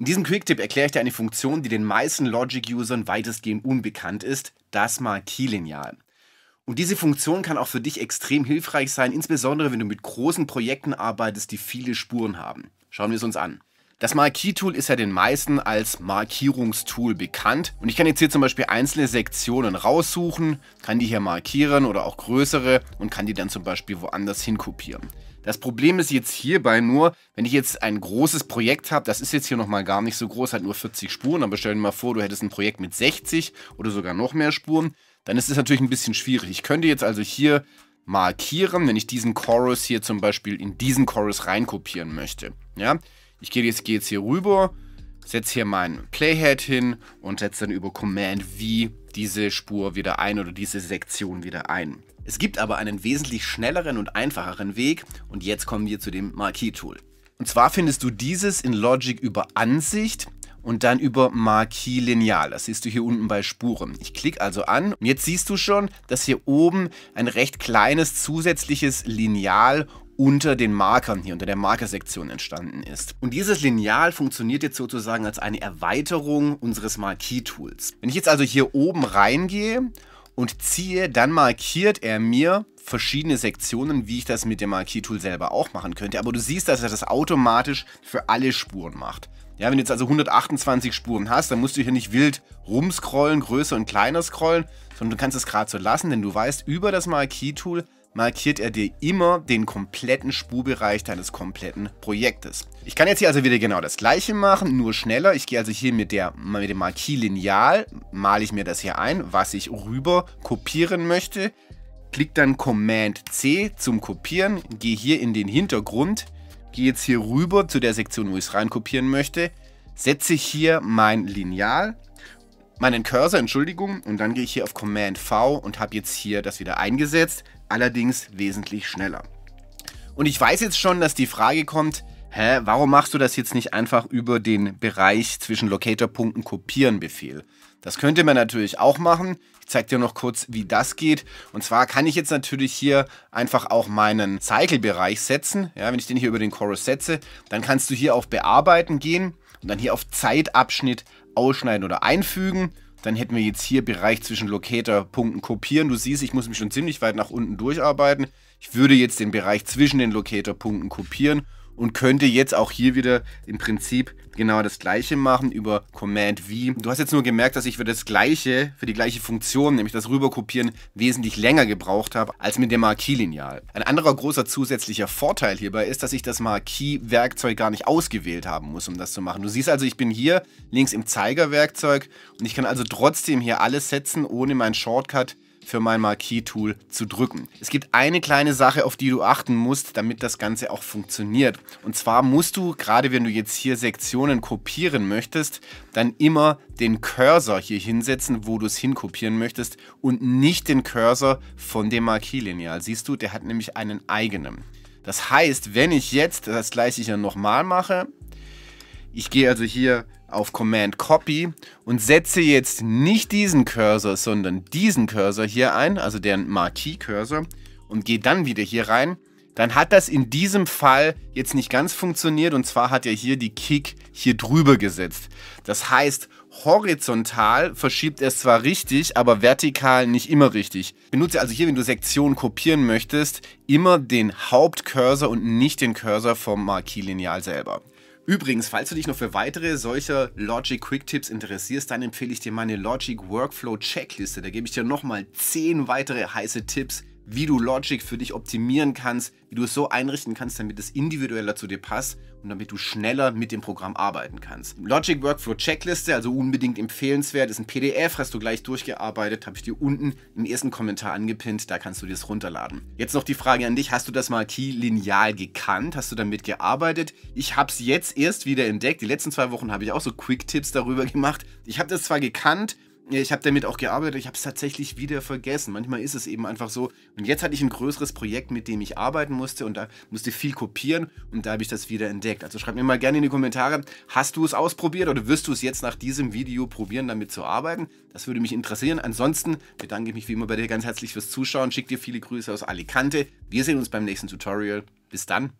In diesem Quicktip erkläre ich dir eine Funktion, die den meisten Logic-Usern weitestgehend unbekannt ist, das Marquis-Lineal. Und diese Funktion kann auch für dich extrem hilfreich sein, insbesondere wenn du mit großen Projekten arbeitest, die viele Spuren haben. Schauen wir es uns an. Das Marquis-Tool ist ja den meisten als Markierungstool bekannt und ich kann jetzt hier zum Beispiel einzelne Sektionen raussuchen, kann die hier markieren oder auch größere und kann die dann zum Beispiel woanders hinkopieren. kopieren. Das Problem ist jetzt hierbei nur, wenn ich jetzt ein großes Projekt habe, das ist jetzt hier nochmal gar nicht so groß, hat nur 40 Spuren, aber stell dir mal vor, du hättest ein Projekt mit 60 oder sogar noch mehr Spuren, dann ist es natürlich ein bisschen schwierig. Ich könnte jetzt also hier markieren, wenn ich diesen Chorus hier zum Beispiel in diesen Chorus reinkopieren möchte. Ja, ich gehe jetzt, gehe jetzt hier rüber setze hier mein Playhead hin und setze dann über Command V diese Spur wieder ein oder diese Sektion wieder ein. Es gibt aber einen wesentlich schnelleren und einfacheren Weg und jetzt kommen wir zu dem Marquis-Tool. Und zwar findest du dieses in Logic über Ansicht und dann über Marquis Lineal. Das siehst du hier unten bei Spuren. Ich klicke also an und jetzt siehst du schon, dass hier oben ein recht kleines zusätzliches Lineal unter den Markern hier, unter der Markersektion entstanden ist. Und dieses Lineal funktioniert jetzt sozusagen als eine Erweiterung unseres Marquis-Tools. Wenn ich jetzt also hier oben reingehe und ziehe, dann markiert er mir verschiedene Sektionen, wie ich das mit dem Marquis-Tool selber auch machen könnte. Aber du siehst, dass er das automatisch für alle Spuren macht. Ja, wenn du jetzt also 128 Spuren hast, dann musst du hier nicht wild rumscrollen, größer und kleiner scrollen, sondern du kannst es gerade so lassen, denn du weißt, über das Marquis-Tool markiert er dir immer den kompletten Spurbereich deines kompletten Projektes. Ich kann jetzt hier also wieder genau das gleiche machen, nur schneller. Ich gehe also hier mit, der, mit dem Marquis-Lineal, male ich mir das hier ein, was ich rüber kopieren möchte. Klick dann Command C zum Kopieren, gehe hier in den Hintergrund, gehe jetzt hier rüber zu der Sektion, wo ich es reinkopieren möchte, setze hier mein Lineal, meinen Cursor, Entschuldigung, und dann gehe ich hier auf Command V und habe jetzt hier das wieder eingesetzt allerdings wesentlich schneller. Und ich weiß jetzt schon, dass die Frage kommt, hä, warum machst du das jetzt nicht einfach über den Bereich zwischen Locator-Punkten kopieren Befehl? Das könnte man natürlich auch machen. Ich zeige dir noch kurz, wie das geht. Und zwar kann ich jetzt natürlich hier einfach auch meinen Cycle-Bereich setzen. Ja, wenn ich den hier über den Chorus setze, dann kannst du hier auf Bearbeiten gehen und dann hier auf Zeitabschnitt ausschneiden oder einfügen. Dann hätten wir jetzt hier Bereich zwischen Locator-Punkten kopieren. Du siehst, ich muss mich schon ziemlich weit nach unten durcharbeiten. Ich würde jetzt den Bereich zwischen den Locator-Punkten kopieren und könnte jetzt auch hier wieder im Prinzip genau das gleiche machen über Command V. Du hast jetzt nur gemerkt, dass ich für das gleiche, für die gleiche Funktion, nämlich das Rüberkopieren, wesentlich länger gebraucht habe als mit dem Marquis-Lineal. Ein anderer großer zusätzlicher Vorteil hierbei ist, dass ich das Marquis-Werkzeug gar nicht ausgewählt haben muss, um das zu machen. Du siehst also, ich bin hier links im Zeigerwerkzeug und ich kann also trotzdem hier alles setzen, ohne meinen Shortcut für mein Marquis-Tool zu drücken. Es gibt eine kleine Sache, auf die du achten musst, damit das Ganze auch funktioniert. Und zwar musst du, gerade wenn du jetzt hier Sektionen kopieren möchtest, dann immer den Cursor hier hinsetzen, wo du es hinkopieren möchtest und nicht den Cursor von dem Marquis-Lineal. Siehst du, der hat nämlich einen eigenen. Das heißt, wenn ich jetzt das gleiche hier nochmal mache, ich gehe also hier auf Command Copy und setze jetzt nicht diesen Cursor, sondern diesen Cursor hier ein, also den Marquis Cursor und gehe dann wieder hier rein. Dann hat das in diesem Fall jetzt nicht ganz funktioniert und zwar hat er hier die Kick hier drüber gesetzt. Das heißt, horizontal verschiebt er es zwar richtig, aber vertikal nicht immer richtig. Benutze also hier, wenn du Sektionen kopieren möchtest, immer den Hauptcursor und nicht den Cursor vom Marquis-Lineal selber. Übrigens, falls du dich noch für weitere solcher Logic Quick Tipps interessierst, dann empfehle ich dir meine Logic Workflow Checkliste. Da gebe ich dir nochmal 10 weitere heiße Tipps wie du Logic für dich optimieren kannst, wie du es so einrichten kannst, damit es individueller zu dir passt und damit du schneller mit dem Programm arbeiten kannst. Logic Workflow Checkliste, also unbedingt empfehlenswert, ist ein PDF, hast du gleich durchgearbeitet, habe ich dir unten im ersten Kommentar angepinnt, da kannst du dir es runterladen. Jetzt noch die Frage an dich, hast du das Marquis Lineal gekannt? Hast du damit gearbeitet? Ich habe es jetzt erst wieder entdeckt, die letzten zwei Wochen habe ich auch so Quick-Tipps darüber gemacht. Ich habe das zwar gekannt, ich habe damit auch gearbeitet, ich habe es tatsächlich wieder vergessen. Manchmal ist es eben einfach so. Und jetzt hatte ich ein größeres Projekt, mit dem ich arbeiten musste und da musste viel kopieren und da habe ich das wieder entdeckt. Also schreib mir mal gerne in die Kommentare, hast du es ausprobiert oder wirst du es jetzt nach diesem Video probieren, damit zu arbeiten? Das würde mich interessieren. Ansonsten bedanke ich mich wie immer bei dir ganz herzlich fürs Zuschauen, schick dir viele Grüße aus Alicante. Wir sehen uns beim nächsten Tutorial. Bis dann.